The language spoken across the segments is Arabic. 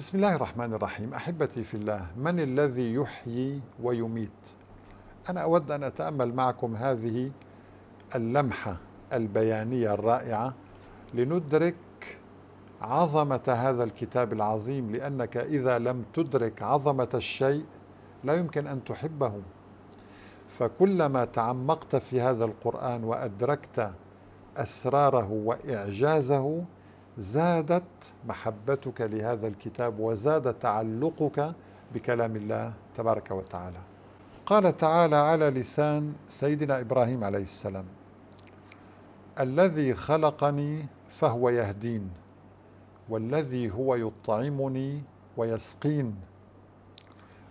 بسم الله الرحمن الرحيم احبتي في الله من الذي يحيي ويميت انا اود ان اتامل معكم هذه اللمحه البيانيه الرائعه لندرك عظمه هذا الكتاب العظيم لانك اذا لم تدرك عظمه الشيء لا يمكن ان تحبه فكلما تعمقت في هذا القران وادركت اسراره واعجازه زادت محبتك لهذا الكتاب وزاد تعلقك بكلام الله تبارك وتعالى قال تعالى على لسان سيدنا ابراهيم عليه السلام الذي خلقني فهو يهدين والذي هو يطعمني ويسقين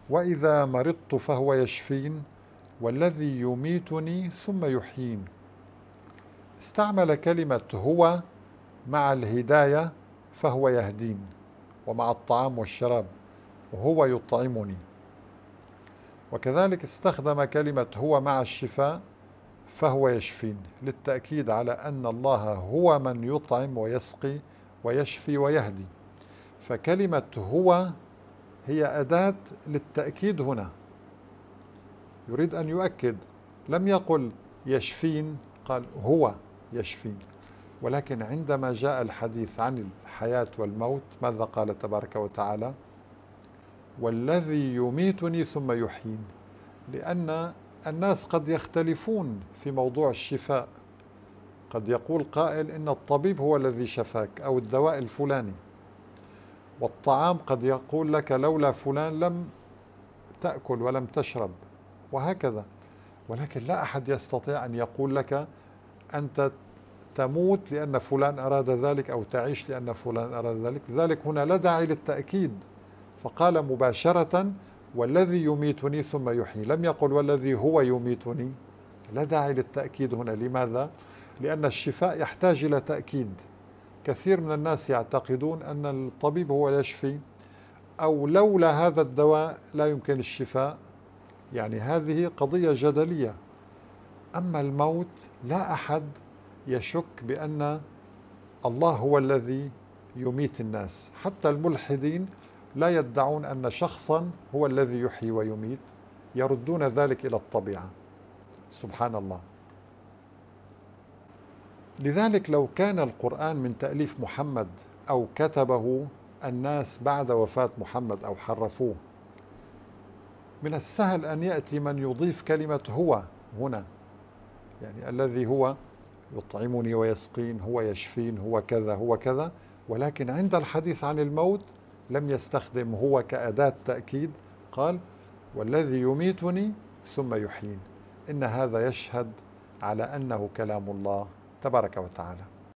واذا مرضت فهو يشفين والذي يميتني ثم يحيين استعمل كلمه هو مع الهداية فهو يهدين ومع الطعام والشراب وهو يطعمني وكذلك استخدم كلمة هو مع الشفاء فهو يشفين للتأكيد على أن الله هو من يطعم ويسقي ويشفي ويهدي فكلمة هو هي أداة للتأكيد هنا يريد أن يؤكد لم يقل يشفين قال هو يشفين ولكن عندما جاء الحديث عن الحياة والموت ماذا قال تبارك وتعالى والذي يميتني ثم يحيين لأن الناس قد يختلفون في موضوع الشفاء قد يقول قائل إن الطبيب هو الذي شفاك أو الدواء الفلاني والطعام قد يقول لك لولا فلان لم تأكل ولم تشرب وهكذا ولكن لا أحد يستطيع أن يقول لك أنت تموت لأن فلان أراد ذلك أو تعيش لأن فلان أراد ذلك لذلك هنا لا داعي للتأكيد فقال مباشرة والذي يميتني ثم يحيي لم يقل والذي هو يميتني لا داعي للتأكيد هنا لماذا؟ لأن الشفاء يحتاج إلى تأكيد كثير من الناس يعتقدون أن الطبيب هو يشفي أو لولا هذا الدواء لا يمكن الشفاء يعني هذه قضية جدلية أما الموت لا أحد يشك بأن الله هو الذي يميت الناس حتى الملحدين لا يدعون أن شخصا هو الذي يحيي ويميت يردون ذلك إلى الطبيعة سبحان الله لذلك لو كان القرآن من تأليف محمد أو كتبه الناس بعد وفاة محمد أو حرفوه من السهل أن يأتي من يضيف كلمة هو هنا يعني الذي هو يطعمني ويسقين هو يشفين هو كذا هو كذا ولكن عند الحديث عن الموت لم يستخدم هو كأداة تأكيد قال والذي يميتني ثم يحيين إن هذا يشهد على أنه كلام الله تبارك وتعالى